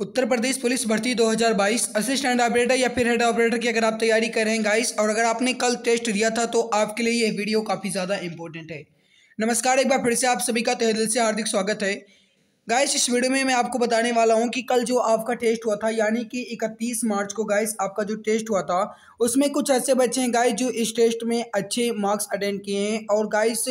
उत्तर प्रदेश police भर्ती 2022 assistant operator या फिर हेड ऑपरेटर की अगर आप तैयारी कर रहे हैं गाइस और अगर आपने कल टेस्ट दिया था तो आपके लिए यह वीडियो काफ़ी ज़्यादा इंपॉर्टेंट है नमस्कार एक बार फिर से आप सभी का तहे दिल से हार्दिक स्वागत है गाइस इस वीडियो में मैं आपको बताने वाला हूँ कि कल जो आपका टेस्ट हुआ था यानी कि इकतीस मार्च को गाइस आपका जो टेस्ट हुआ था उसमें कुछ ऐसे बच्चे हैं गाइस जो इस टेस्ट में अच्छे मार्क्स अटेंड किए हैं और गाइस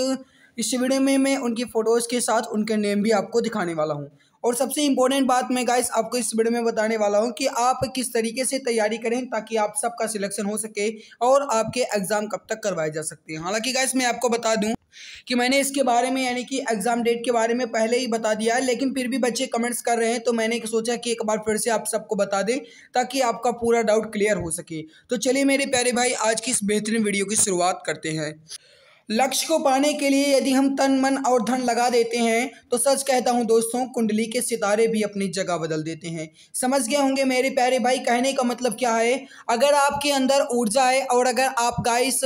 इस वीडियो में मैं उनकी फ़ोटोज़ के साथ उनके नेम भी आपको दिखाने वाला हूँ और सबसे इंपॉर्टेंट बात मैं गाइस आपको इस वीडियो में बताने वाला हूँ कि आप किस तरीके से तैयारी करें ताकि आप सबका सिलेक्शन हो सके और आपके एग्ज़ाम कब तक करवाए जा सकते हैं हालांकि गाइस मैं आपको बता दूँ कि मैंने इसके बारे में यानी कि एग्ज़ाम डेट के बारे में पहले ही बता दिया है लेकिन फिर भी बच्चे कमेंट्स कर रहे हैं तो मैंने सोचा कि एक बार फिर से आप सबको बता दें ताकि आपका पूरा डाउट क्लियर हो सके तो चलिए मेरे प्यारे भाई आज की इस बेहतरीन वीडियो की शुरुआत करते हैं लक्ष्य को पाने के लिए यदि हम तन मन और धन लगा देते हैं तो सच कहता हूँ दोस्तों कुंडली के सितारे भी अपनी जगह बदल देते हैं समझ गए होंगे मेरे प्यारे भाई कहने का मतलब क्या है अगर आपके अंदर ऊर्जा है और अगर आप गाइस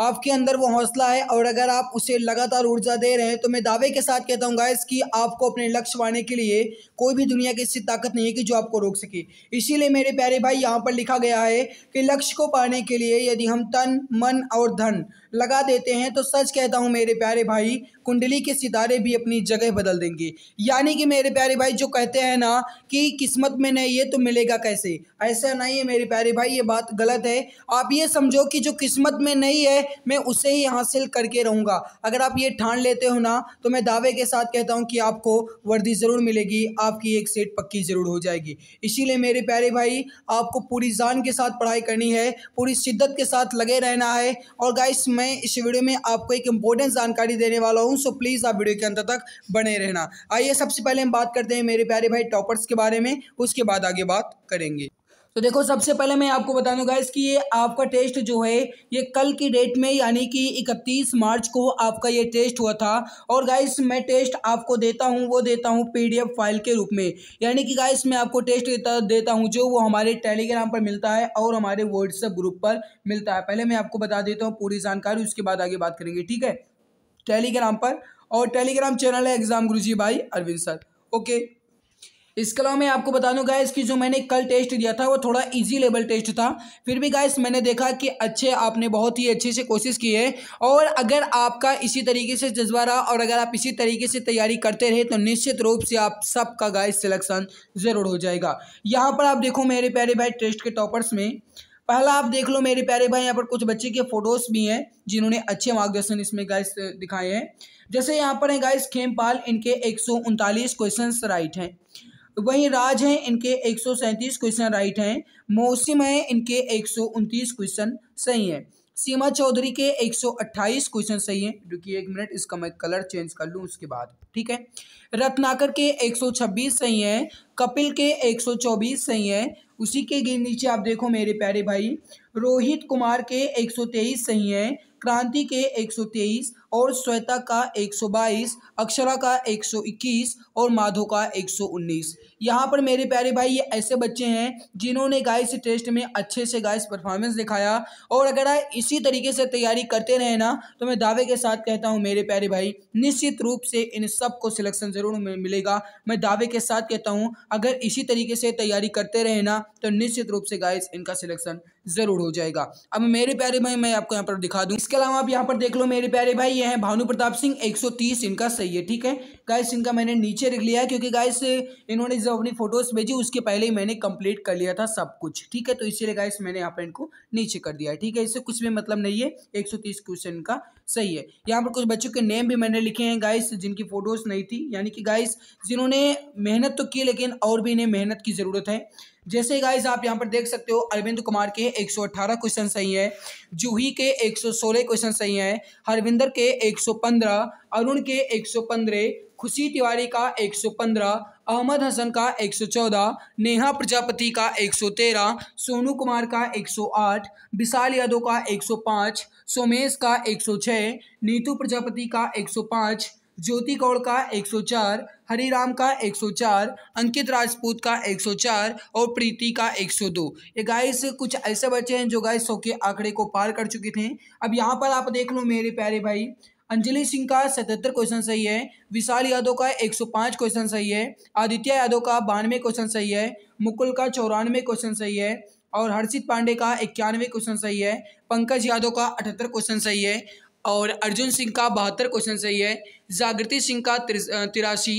आपके अंदर वो हौसला है और अगर आप उसे लगातार ऊर्जा दे रहे हैं तो मैं दावे के साथ कहता हूँ गाइस कि आपको अपने लक्ष्य पाने के लिए कोई भी दुनिया की ऐसी ताकत नहीं है कि जो आपको रोक सके इसीलिए मेरे प्यारे भाई यहाँ पर लिखा गया है कि लक्ष्य को पाने के लिए यदि हम तन मन और धन लगा देते हैं तो सच कहता हूँ मेरे प्यारे भाई कुंडली के सितारे भी अपनी जगह बदल देंगे यानी कि मेरे प्यारे भाई जो कहते हैं ना कि किस्मत में नहीं ये तो मिलेगा कैसे ऐसा नहीं है मेरे प्यारे भाई ये बात गलत है आप ये समझो कि जो किस्मत में नहीं है मैं उसे ही हासिल करके रहूँगा अगर आप ये ठान लेते हो ना तो मैं दावे के साथ कहता हूँ कि आपको वर्दी ज़रूर मिलेगी आपकी एक सेट पक्की ज़रूर हो जाएगी इसीलिए मेरे प्यारे भाई आपको पूरी जान के साथ पढ़ाई करनी है पूरी शिद्दत के साथ लगे रहना है और गाइस मैं इस वीडियो में आपको एक इंपॉर्टेंट जानकारी देने वाला हूँ सो प्लीज़ आप वीडियो के अंत तक बने रहना आइए सबसे पहले हम बात करते हैं मेरे प्यारे भाई टॉपर्स के बारे में उसके बाद आगे बात करेंगे तो देखो सबसे पहले मैं आपको बता गाइस कि ये आपका टेस्ट जो है ये कल की डेट में यानी कि 31 मार्च को आपका ये टेस्ट हुआ था और गाइस मैं टेस्ट आपको देता हूँ वो देता हूँ पीडीएफ फाइल के रूप में यानी कि गाइस मैं आपको टेस्ट देता देता हूँ जो वो हमारे टेलीग्राम पर मिलता है और हमारे व्हाट्सएप ग्रुप पर मिलता है पहले मैं आपको बता देता हूँ पूरी जानकारी उसके बाद आगे बात करेंगे ठीक है टेलीग्राम पर और टेलीग्राम चैनल है एग्जाम गुरुजी भाई अरविंद सर ओके इसके अलावा मैं आपको बता दूं गाइस कि जो मैंने कल टेस्ट दिया था वो थोड़ा इजी लेवल टेस्ट था फिर भी गाइस मैंने देखा कि अच्छे आपने बहुत ही अच्छे से कोशिश की है और अगर आपका इसी तरीके से जज्बा रहा और अगर आप इसी तरीके से तैयारी करते रहे तो निश्चित रूप से आप सबका गाइस सिलेक्शन ज़रूर हो जाएगा यहाँ पर आप देखो मेरे प्यारे भाई टेस्ट के टॉपर्स में पहला आप देख लो मेरे प्यारे भाई यहाँ पर कुछ बच्चे के फोटोज भी हैं जिन्होंने अच्छे मार्गदर्शन इसमें गाइस दिखाए हैं जैसे यहाँ पर है गाइस खेमपाल इनके एक क्वेश्चन राइट हैं वहीं राज हैं इनके एक क्वेश्चन राइट हैं मौसम हैं इनके एक क्वेश्चन सही हैं सीमा चौधरी के 128 क्वेश्चन सही हैं रुकिए एक मिनट इसका मैं कलर चेंज कर लूँ उसके बाद ठीक है रत्नाकर के 126 सही हैं कपिल के 124 सही हैं उसी के नीचे आप देखो मेरे प्यारे भाई रोहित कुमार के तेईस सही हैं क्रांति के 123 और श्वेता का 122, अक्षरा का 121 और माधो का 119। यहाँ पर मेरे प्यारे भाई ये ऐसे बच्चे हैं जिन्होंने गाइस टेस्ट में अच्छे से गाइस परफॉर्मेंस दिखाया और अगर आप इसी तरीके से तैयारी करते रहे ना तो मैं दावे के साथ कहता हूँ मेरे प्यारे भाई निश्चित रूप से इन सब को सिलेक्शन ज़रूर मिलेगा मैं दावे के साथ कहता हूँ अगर इसी तरीके से तैयारी करते रहे ना तो निश्चित रूप से गाइस इनका सिलेक्शन ज़रूर हो जाएगा अब मेरे प्यारे भाई मैं आपको यहाँ पर दिखा दूँ इसके अलावा आप यहाँ पर देख लो मेरे प्यारे भाई ये हैं भानु प्रताप सिंह 130 इनका सही है ठीक है गाइस इनका मैंने नीचे रख लिया है क्योंकि गाइस इन्होंने जब अपनी फ़ोटोज़ भेजी उसके पहले ही मैंने कंप्लीट कर लिया था सब कुछ ठीक है तो इसीलिए गाइस मैंने यहाँ पर इनको नीचे कर दिया है ठीक है इससे कुछ भी मतलब नहीं है एक क्वेश्चन का सही है यहाँ पर कुछ बच्चों के नेम भी मैंने लिखे हैं गाइस जिनकी फ़ोटोज़ नहीं थी यानी कि गाइस जिन्होंने मेहनत तो की लेकिन और भी इन्हें मेहनत की ज़रूरत है जैसे गाइज आप यहाँ पर देख सकते हो अरविंद कुमार के 118 क्वेश्चन सही हैं जूही के 116 क्वेश्चन सही हैं हरविंदर के 115 अरुण के 115 खुशी तिवारी का 115 अहमद हसन का 114 नेहा प्रजापति का 113 सोनू कुमार का 108 विशाल यादव का 105 सोमेश का 106 नीतू प्रजापति का 105 ज्योति गौड़ का 104, हरिराम का 104, अंकित राजपूत का 104 और प्रीति का 102 ये गाइस कुछ ऐसे बच्चे हैं जो गाइस सौ के आंकड़े को पार कर चुके थे अब यहाँ पर आप देख लो मेरे प्यारे भाई अंजलि सिंह का सतहत्तर क्वेश्चन सही है विशाल यादव का 105 क्वेश्चन सही है आदित्य यादव का बानवे क्वेश्चन सही है मुकुल का चौरानवे क्वेश्चन सही है और हर्षित पांडे का इक्यानवे क्वेश्चन सही है पंकज यादव का अठहत्तर क्वेश्चन सही है और अर्जुन सिंह का बहत्तर क्वेश्चन सही है जागृति सिंह का तिरासी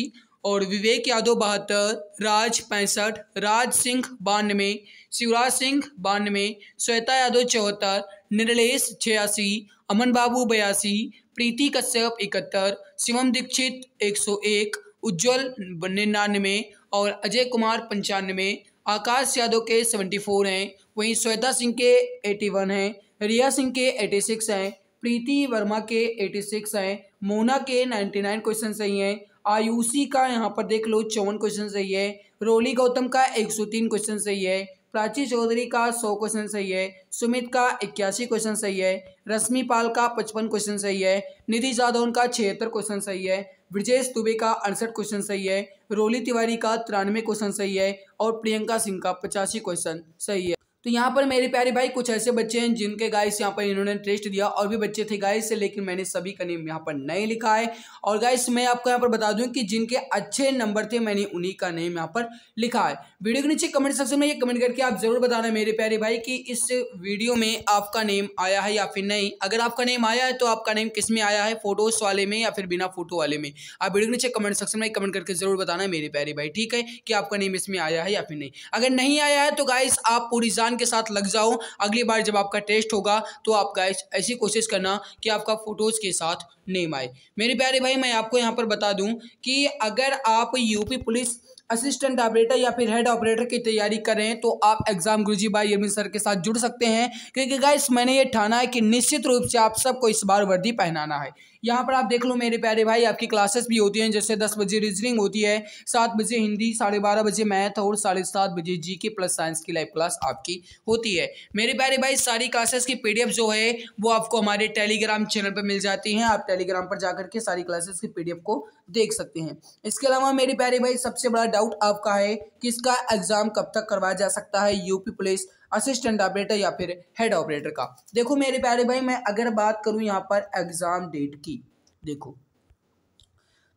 और विवेक यादव बहत्तर राज पैंसठ राज सिंह बानवे शिवराज सिंह बानवे श्वेता यादव चौहत्तर निर्लेश छियासी अमन बाबू बयासी प्रीति कश्यप इकहत्तर शिवम दीक्षित एक सौ एक उज्ज्वल निन्यानवे और अजय कुमार पंचानवे आकाश यादव के सेवेंटी फोर हैं वहीं श्वेता सिंह के वन हैं रिया सिंह के सिक्स हैं प्रीति वर्मा के 86 हैं मोना के 99 क्वेश्चन सही हैं आयुषी का यहाँ पर देख लो चौवन क्वेश्चन सही है रोली गौतम का 103 क्वेश्चन सही है प्राची चौधरी का 100 क्वेश्चन सही है सुमित का इक्यासी क्वेश्चन सही है रश्मि पाल का 55 क्वेश्चन सही है निधि जाधव का छिहत्तर क्वेश्चन सही है ब्रजेश दुबे का अड़सठ क्वेश्चन सही है रोली तिवारी का तिरानवे क्वेश्चन सही है और प्रियंका सिंह का पचासी क्वेश्चन सही है तो यहाँ पर मेरे प्यारे भाई कुछ ऐसे बच्चे हैं जिनके गाइस यहाँ पर इन्होंने टेस्ट दिया और भी बच्चे थे गाइस लेकिन मैंने सभी का नेम यहाँ पर नहीं लिखा है और गाइस मैं आपको यहाँ पर बता दूँ कि जिनके अच्छे नंबर थे मैंने उन्हीं का नेम यहाँ पर लिखा है वीडियो के नीचे कमेंट सेक्शन में ये कमेंट करके आप ज़रूर बताना मेरे प्यारे भाई कि इस वीडियो में आपका नेम आया है या फिर नहीं अगर आपका नेम आया है तो आपका नेम किस में आया है फोटोज़ वाले में या फिर बिना फोटो वाले में आप वीडियो के नीचे कमेंट सेक्शन में कमेंट करके ज़रूर बताना मेरे प्यारे भाई ठीक है कि आपका नेम इसमें आया है या फिर नहीं अगर नहीं आया है तो गाइस आप पूरी जान ध्यान के साथ लग जाओ अगली बार जब आपका टेस्ट होगा तो आप गाइस ऐसी कोशिश करना कि आपका फ़ोटोज़ के साथ नेम आए मेरे प्यारे भाई मैं आपको यहाँ पर बता दूँ कि अगर आप यूपी पुलिस असिस्टेंट ऑपरेटर या फिर हेड ऑपरेटर की तैयारी करें तो आप एग्जाम गुरुजी भाई यमीन सर के साथ जुड़ सकते हैं क्योंकि गाइस मैंने ये ठाना है कि निश्चित रूप से आप सबको इस बार वर्दी पहनाना है यहाँ पर आप देख लो मेरे प्यारे भाई आपकी क्लासेस भी होती हैं जैसे दस बजे रीजनिंग होती है सात बजे हिंदी साढ़े बारह बजे मैथ और साढ़े सात बजे जी के प्लस साइंस की लाइव क्लास आपकी होती है मेरे प्यारे भाई सारी क्लासेस की पीडीएफ जो है वो आपको हमारे टेलीग्राम चैनल पर मिल जाती हैं आप टेलीग्राम पर जाकर के सारी क्लासेस की पीडीएफ को देख सकते हैं इसके अलावा मेरे प्यारे भाई सबसे बड़ा डाउट आपका है कि इसका एग्ज़ाम कब तक करवाया जा सकता है यूपी पुलिस असिस्टेंट ऑपरेटर या फिर हेड ऑपरेटर का देखो मेरे प्यारे भाई मैं अगर बात करूं यहाँ पर एग्ज़ाम डेट की देखो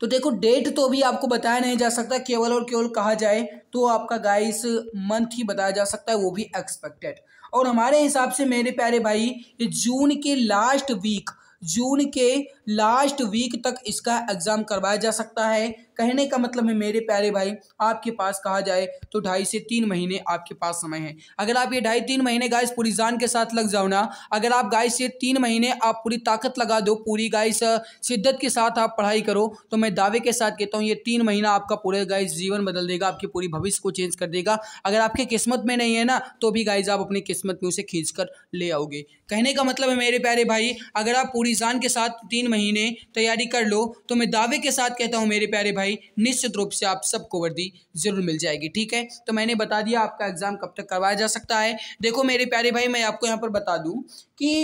तो देखो डेट तो अभी आपको बताया नहीं जा सकता केवल और केवल कहा जाए तो आपका गाइस मंथ ही बताया जा सकता है वो भी एक्सपेक्टेड और हमारे हिसाब से मेरे प्यारे भाई ये जून के लास्ट वीक जून के लास्ट वीक तक इसका एग्ज़ाम करवाया जा सकता है कहने का मतलब है मेरे प्यारे भाई आपके पास कहा जाए तो ढाई से तीन महीने आपके पास समय है अगर आप ये ढाई तीन महीने गाइस पूरी जान के साथ लग जाओ ना अगर आप गाइस से तीन महीने आप पूरी ताकत लगा दो पूरी गाइस शिद्दत के साथ आप पढ़ाई करो तो मैं दावे के साथ कहता हूँ ये तीन महीना आपका पूरे गाइस जीवन बदल देगा आपके पूरी भविष्य को चेंज कर देगा अगर आपकी किस्मत में नहीं है ना तो भी गाइज आप अपनी किस्मत में उसे खींच कर ले आओगे कहने का मतलब है मेरे प्यारे भाई अगर आप पूरी जान के साथ तीन महीने तैयारी कर लो तो मैं दावे के साथ कहता हूँ मेरे प्यारे भाई भाई निश्चित रूप से आप सबको वर्दी ज़रूर मिल जाएगी ठीक है तो मैंने बता दिया आपका एग्ज़ाम कब तक करवाया जा सकता है देखो मेरे प्यारे भाई मैं आपको यहाँ पर बता दूँ कि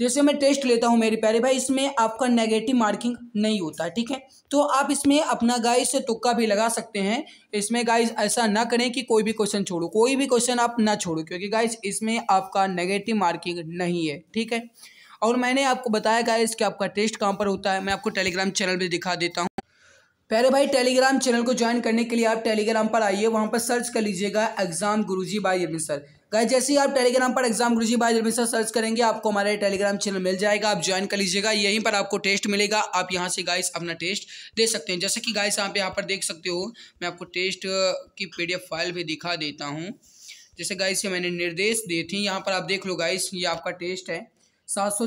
जैसे मैं टेस्ट लेता हूँ मेरे प्यारे भाई इसमें आपका नेगेटिव मार्किंग नहीं होता ठीक है तो आप इसमें अपना गाइस से तुक्का भी लगा सकते हैं इसमें गाइस ऐसा ना करें कि कोई भी क्वेश्चन छोड़ो कोई भी क्वेश्चन आप ना छोड़ो क्योंकि गाइस इसमें आपका नेगेटिव मार्किंग नहीं है ठीक है और मैंने आपको बताया गाइस कि आपका टेस्ट कहाँ पर होता है मैं आपको टेलीग्राम चैनल भी दिखा देता हूँ प्यारे भाई टेलीग्राम चैनल को ज्वाइन करने के लिए आप टेलीग्राम पर आइए वहाँ पर सर्च कर लीजिएगा exam Guruji by Arvind sir guys जैसे ही आप टेलीग्राम पर exam Guruji by Arvind sir search करेंगे आपको हमारे टेलीग्राम चैनल मिल जाएगा आप ज्वाइन कर लीजिएगा यहीं पर आपको टेस्ट मिलेगा आप यहाँ से गाइस अपना टेस्ट दे सकते हैं जैसे कि गाइस आप यहाँ पर देख सकते हो मैं आपको टेस्ट की पी फाइल भी दिखा देता हूँ जैसे गाइस ये मैंने निर्देश दिए थी यहाँ पर आप देख लो गाइस ये आपका टेस्ट है सात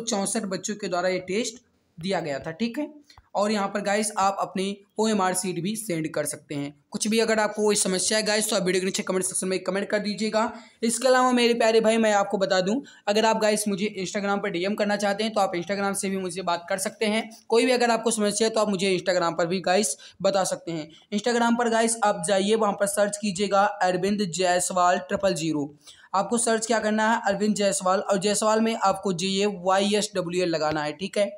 बच्चों के द्वारा ये टेस्ट दिया गया था ठीक है और यहाँ पर गाइस आप अपनी ओ एम आर सीट भी सेंड कर सकते हैं कुछ भी अगर आपको कोई समस्या है गाइस तो आप वीडियो के नीचे कमेंट सेक्शन में कमेंट कर दीजिएगा इसके अलावा मेरे प्यारे भाई मैं आपको बता दूं अगर आप गाइस मुझे इंस्टाग्राम पर डीएम करना चाहते हैं तो आप इंस्टाग्राम से भी मुझे बात कर सकते हैं कोई भी अगर आपको समस्या है तो आप मुझे इंस्टाग्राम पर भी गाइस बता सकते हैं इंस्टाग्राम पर गाइस आप जाइए वहाँ पर सर्च कीजिएगा अरविंद जायसवाल ट्रिपल जीरो आपको सर्च क्या करना है अरविंद जायसवाल और जायसवाल में आपको J A Y S W L लगाना है ठीक है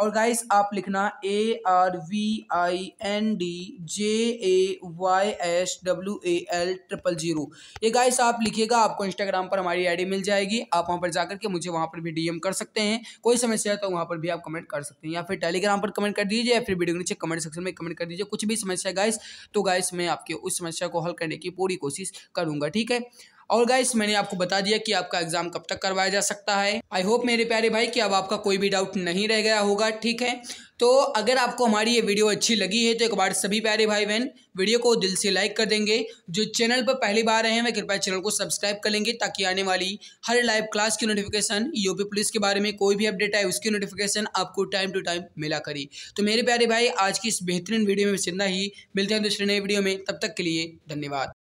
और गाइस आप लिखना A R V I N D J A Y S W A L triple zero ये गाइस आप लिखिएगा आपको इंस्टाग्राम पर हमारी आईडी मिल जाएगी आप वहाँ पर जाकर के मुझे वहाँ पर भी डीएम कर सकते हैं कोई समस्या है तो वहाँ पर भी आप कमेंट कर सकते हैं या फिर टेलीग्राम पर कमेंट कर दीजिए या फिर वीडियो नीचे कमेंट सेक्शन में कमेंट कर दीजिए कुछ भी समस्या गाइस तो गाइस मैं आपके उस समस्या को हल करने की पूरी कोशिश करूँगा ठीक है और गाइस मैंने आपको बता दिया कि आपका एग्जाम कब तक करवाया जा सकता है आई होप मेरे प्यारे भाई कि अब आपका कोई भी डाउट नहीं रह गया होगा ठीक है तो अगर आपको हमारी ये वीडियो अच्छी लगी है तो एक बार सभी प्यारे भाई बहन वीडियो को दिल से लाइक कर देंगे जो चैनल पर पहली बार आए हैं वह कृपया चैनल को सब्सक्राइब कर लेंगे ताकि आने वाली हर लाइव क्लास की नोटिफिकेशन यूपी पुलिस के बारे में कोई भी अपडेट आए उसकी नोटिफिकेशन आपको टाइम टू टाइम मिला करे तो मेरे प्यारे भाई आज की इस बेहतरीन वीडियो में सिंधा ही मिलते हैं दूसरे नए वीडियो में तब तक के लिए धन्यवाद